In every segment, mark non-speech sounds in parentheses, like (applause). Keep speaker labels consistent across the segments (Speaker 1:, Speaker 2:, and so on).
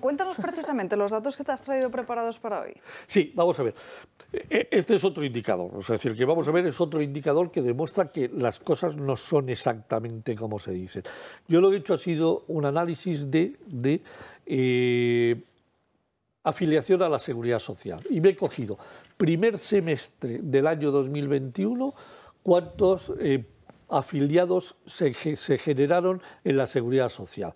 Speaker 1: cuéntanos precisamente los datos que te has traído preparados para hoy. Sí, vamos a ver. E, este es otro indicador, es decir, que vamos a ver es otro indicador que demuestra que las cosas no son exactamente como se dicen. Yo lo que he hecho ha sido un análisis de, eh, afiliación a la seguridad social y me he cogido primer semestre del año 2021 cuántos... Eh, afiliados se, se, generaron en la seguridad social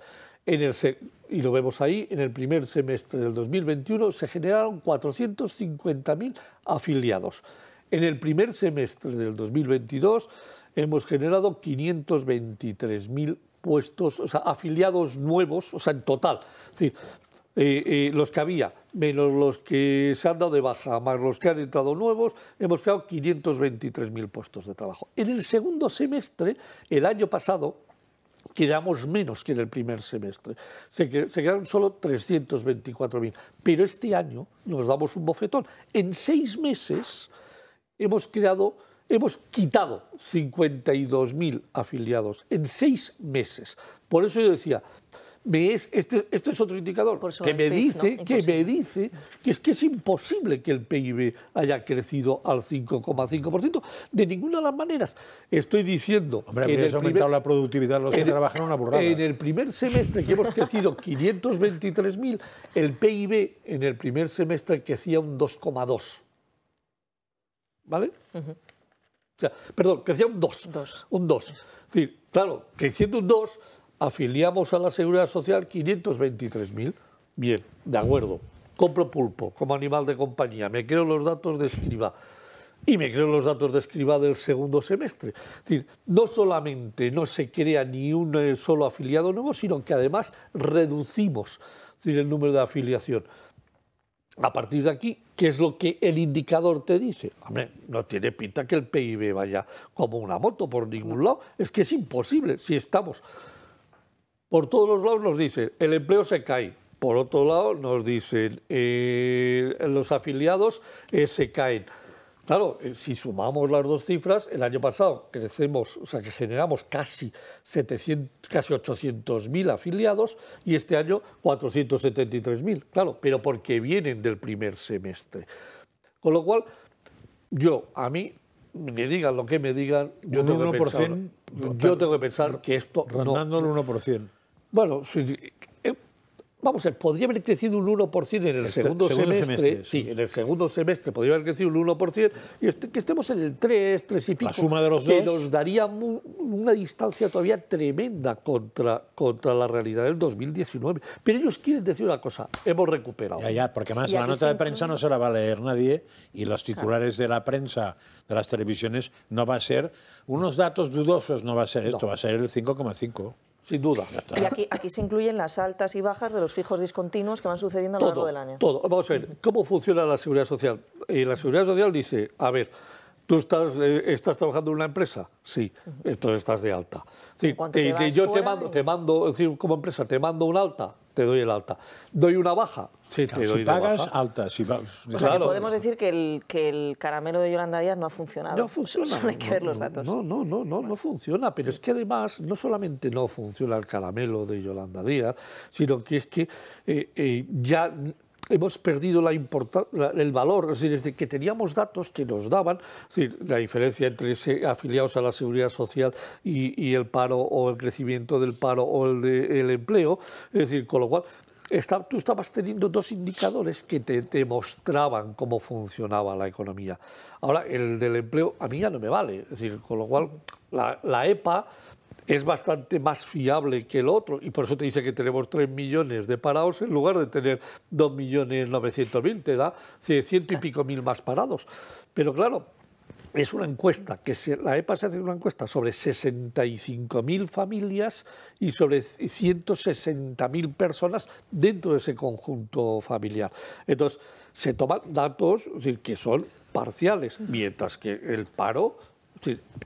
Speaker 1: y lo vemos ahí, en el primer semestre del 2021 se generaron 450.000 afiliados. En el primer semestre del 2022 hemos generado 523.000 puestos, o sea, afiliados nuevos, o sea, en total. Es decir, eh, eh, los que había, menos los que se han dado de baja, más los que han entrado nuevos, hemos creado 523.000 puestos de trabajo. En el segundo semestre, el año pasado, quedamos menos que en el primer semestre. Se, quedaron solo 324.000. Pero este año nos damos un bofetón. En seis meses hemos creado, hemos quitado 52.000 afiliados. En seis meses. Por eso yo decía, ¿Ves? Este, es otro indicador que, me, dice, que me dice que es que es imposible que el PIB haya crecido al 5,5% de ninguna de las maneras. Estoy diciendo Hombre, que en el aumentado primer, la productividad los que en, burrada. En el primer semestre que hemos crecido 523.000, (laughs) el PIB en el primer semestre crecía un 2,2. ¿Vale? O sea, perdón, crecía un 2. Un 2. Es decir, claro, creciendo un 2 afiliamos a la Seguridad Social 523.000. Bien, de acuerdo. Compro pulpo como animal de compañía, me creo los datos de escriba y me creo los datos de escriba del segundo semestre. Es decir, no solamente no se crea ni un eh, solo afiliado nuevo, sino que además reducimos decir, el número de afiliación. A partir de aquí, ¿qué es lo que el indicador te dice? Hombre, no tiene pinta que el PIB vaya como una moto por ningún lado. Es que es imposible si estamos por todos los lados nos dicen, el empleo se cae. Por otro lado nos dicen, eh, los afiliados eh, se caen. Claro, eh, si sumamos las dos cifras, el año pasado crecemos, o sea, que generamos casi, casi 800.000 afiliados y este año 473.000, claro, pero porque vienen del primer semestre. Con lo cual, yo, a mí, me digan lo que me digan, yo no tengo que yo tengo que pensar que esto. Rondando el 1%. Bueno, eh, vamos a ver, podría haber crecido un 1% en el, este, segundo, semestre. sí. en el segundo semestre podría haber crecido un 1% y que estemos en el 3, 3 y pico. La suma de los que dos. nos daría muy una distancia todavía tremenda contra, contra la realidad del 2019. Pero ellos quieren decir una cosa, hemos recuperado. Ya, ya, porque más la nota de prensa no se la va a leer nadie y los titulares de la prensa, de las televisiones, no va a ser, unos datos dudosos no va a ser esto, va a ser el 5,5. Sin duda. Y aquí, aquí, se incluyen las altas y bajas de los fijos discontinuos que van sucediendo a lo largo del año. Todo. Vamos a ver, ¿cómo funciona la seguridad social? Y eh, la seguridad social dice, a ver, ¿Tú estás, eh, estás trabajando en una empresa? Sí, entonces estás de alta. Sí, yo te mando, te mando, decir, como empresa, te mando un alta, te doy el alta. ¿Doy una baja? Sí, te doy si baja. alta. Si pagas, pues o podemos decir que el, que el caramelo de Yolanda Díaz no ha funcionado. No funciona. Solo hay que ver los datos. No, no, no, no, funciona. Pero es que además no solamente no funciona el caramelo de Yolanda Díaz, sino que es que eh, eh, ya hemos perdido la el valor, es decir, desde que teníamos datos que nos daban, es decir, la diferencia entre afiliados a la seguridad social y, el paro o el crecimiento del paro o el, empleo, es decir, con lo cual tú estabas teniendo dos indicadores que te mostraban cómo funcionaba la economía. Ahora, el del empleo a mí ya no me vale. Es decir, con lo cual, la EPA e es bastante más fiable que el otro y por eso te dice que tenemos 3 millones de parados en lugar de tener 2.900.000... te da ciento y pico mil más parados. Pero claro, es una encuesta, que se, la EPA se hace una encuesta sobre 65.000 familias y sobre 160.000 personas dentro de ese conjunto familiar. Entonces, se toman datos que son parciales, mientras que el paro,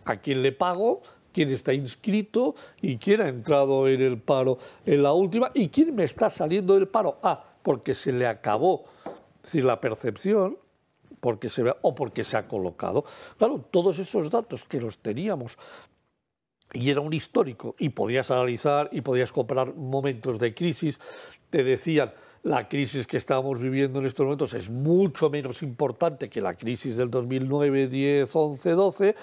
Speaker 1: a quién le pago, quién está inscrito y quién ha entrado en el paro en la última y quién me está saliendo del paro. Ah, porque se le acabó la percepción porque se o porque se ha colocado. Claro, todos esos datos que los teníamos y era un histórico y podías analizar y podías comparar momentos de crisis, te decían la crisis que estamos viviendo en estos momentos es mucho menos importante que la crisis del 2009, 10, 11, 12,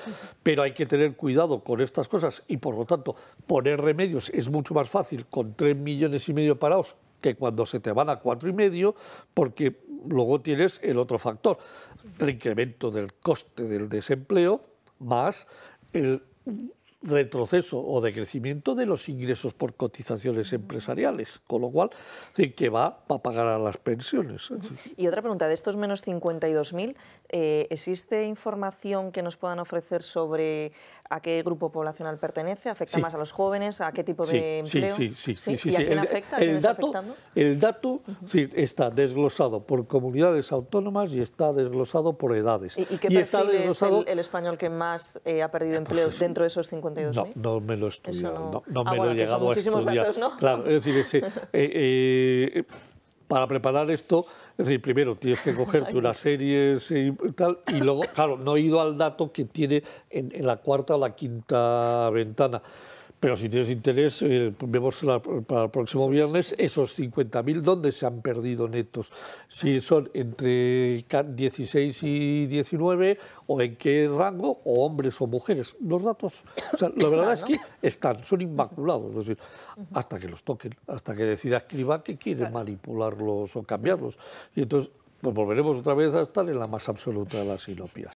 Speaker 1: pero hay que tener cuidado con estas cosas y por lo tanto poner remedios es mucho más fácil con 3 millones y medio parados que cuando se te van a cuatro y medio, porque luego tienes el otro factor, el incremento del coste del desempleo más el retroceso o decrecimiento de los ingresos por cotizaciones empresariales, con lo cual decir, que va para pagar a las pensiones. Y otra pregunta, de estos menos 52.000, eh, ¿existe información que nos puedan ofrecer sobre a qué grupo poblacional pertenece? ¿Afecta más a los jóvenes? ¿A qué tipo de empleo? Sí, sí, sí. sí ¿Y a quién afecta? el, dato, el dato está desglosado por comunidades autónomas y está desglosado por edades. ¿Y, qué es el, español que más eh, ha perdido eh, pues empleo dentro de esos 50 no, no me lo he estudiado, no... Ah, me lo he llegado a estudiar. Claro, es decir, sí. (laughs) Eh, eh, para preparar esto, es decir, primero tienes que cogerte una serie y tal, y luego, claro, no he ido al dato que tiene en la cuarta o la quinta ventana. Pero si tienes interés, eh, vemos para el próximo viernes esos 50.000, ¿dónde se han perdido netos? Si son entre 16 y 19, o en qué rango, o hombres o mujeres. Los datos, la verdad es que están, son inmaculados, es decir, hasta que los toquen, hasta que decida escriba que quiere manipularlos o cambiarlos. Y entonces, pues volveremos otra vez a estar en la más absoluta de las sinopias.